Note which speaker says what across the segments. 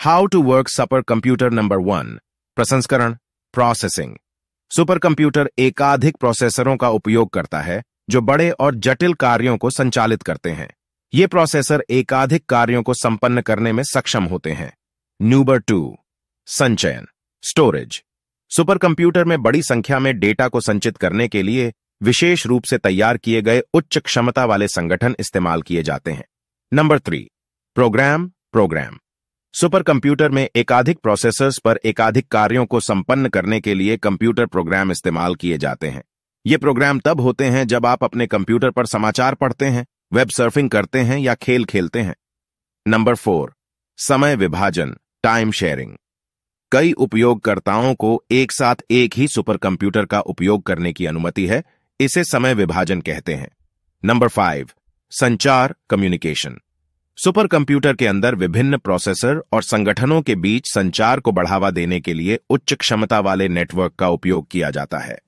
Speaker 1: how to work super computer number one प्रसंस्करण processing super computer एकाधिक प्रोसेसरों का उपयोग करता है जो बड़े और जटिल कार्यों को संचालित करते हैं ये प्रोसेसर एकाधिक कार्यों को संपन्न करने में सक्षम होते हैं न्यूबर टू संचयन स्टोरेज सुपर कंप्यूटर में बड़ी संख्या में डेटा को संचित करने के लिए विशेष रूप से तैयार किए गए उच्च क्षमता वाले संगठन इस्तेमाल किए जाते हैं number three program program supercomputer में एकाधिक प्रोसेसर्स पर एकाधिक कार्यों को संपन्न करने के लिए कंप्यूटर प्रोग्राम इस्तेमाल किए जाते हैं ये प्रोग्राम तब होते हैं जब आप अपने कंप्यूटर पर समाचार पढ़ते हैं वेब सर्फिंग करते हैं या खेल खेलते हैं नंबर फोर समय विभाजन टाइम शेयरिंग कई उपयोगकर्ताओं को एक साथ एक ही सुपर कंप्यूटर का उपयोग करने की अनुमति है इसे समय विभाजन कहते हैं नंबर फाइव संचार कम्युनिकेशन सुपर कंप्यूटर के अंदर विभिन्न प्रोसेसर और संगठनों के बीच संचार को बढ़ावा देने के लिए उच्च क्षमता वाले नेटवर्क का उपयोग किया जाता है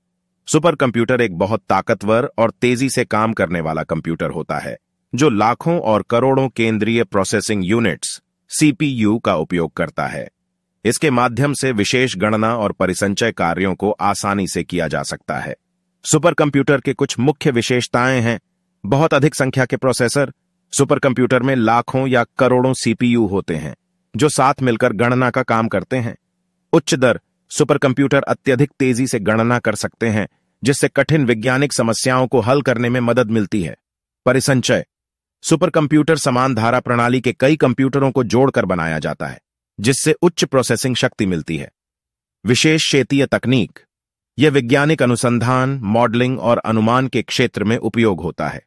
Speaker 1: सुपर कंप्यूटर एक बहुत ताकतवर और तेजी से काम करने वाला कंप्यूटर होता है जो लाखों और करोड़ों केंद्रीय प्रोसेसिंग यूनिट्स सीपीयू का उपयोग करता है इसके माध्यम से विशेष गणना और परिसंचय कार्यों को आसानी से किया जा सकता है सुपर कंप्यूटर के कुछ मुख्य विशेषताएं हैं बहुत अधिक संख्या के प्रोसेसर सुपर कंप्यूटर में लाखों या करोड़ों सीपीयू होते हैं जो साथ मिलकर गणना का काम करते हैं उच्च दर सुपर कंप्यूटर अत्यधिक तेजी से गणना कर सकते हैं जिससे कठिन वैज्ञानिक समस्याओं को हल करने में मदद मिलती है परिसंचय सुपर कंप्यूटर समान धारा प्रणाली के कई कंप्यूटरों को जोड़कर बनाया जाता है जिससे उच्च प्रोसेसिंग शक्ति मिलती है विशेष क्षेत्रीय तकनीक यह वैज्ञानिक अनुसंधान मॉडलिंग और अनुमान के क्षेत्र में उपयोग होता है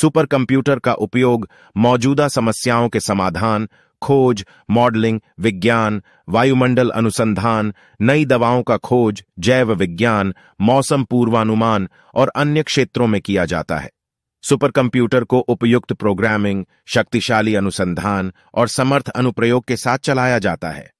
Speaker 1: सुपर कंप्यूटर का उपयोग मौजूदा समस्याओं के समाधान खोज मॉडलिंग विज्ञान वायुमंडल अनुसंधान नई दवाओं का खोज जैव विज्ञान मौसम पूर्वानुमान और अन्य क्षेत्रों में किया जाता है सुपर कंप्यूटर को उपयुक्त प्रोग्रामिंग शक्तिशाली अनुसंधान और समर्थ अनुप्रयोग के साथ चलाया जाता है